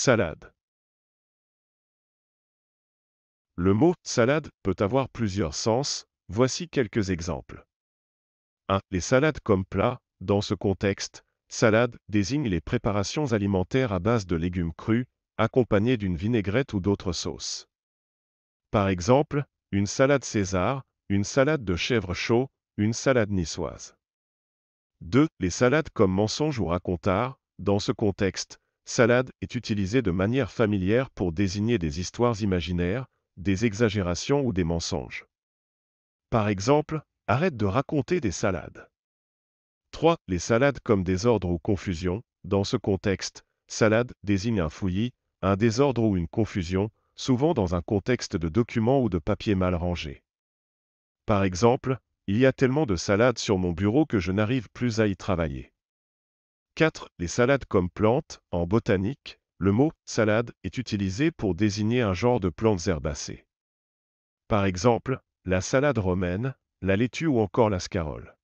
Salade. Le mot salade peut avoir plusieurs sens, voici quelques exemples. 1. Les salades comme plat, dans ce contexte, salade désigne les préparations alimentaires à base de légumes crus, accompagnées d'une vinaigrette ou d'autres sauces. Par exemple, une salade César, une salade de chèvre chaud, une salade niçoise. 2. Les salades comme mensonge ou racontard, dans ce contexte, Salade est utilisé de manière familière pour désigner des histoires imaginaires, des exagérations ou des mensonges. Par exemple, arrête de raconter des salades. 3. Les salades comme désordre ou confusion. Dans ce contexte, salade désigne un fouillis, un désordre ou une confusion, souvent dans un contexte de documents ou de papier mal rangés. Par exemple, il y a tellement de salades sur mon bureau que je n'arrive plus à y travailler. 4. Les salades comme plantes. En botanique, le mot salade est utilisé pour désigner un genre de plantes herbacées. Par exemple, la salade romaine, la laitue ou encore la scarole.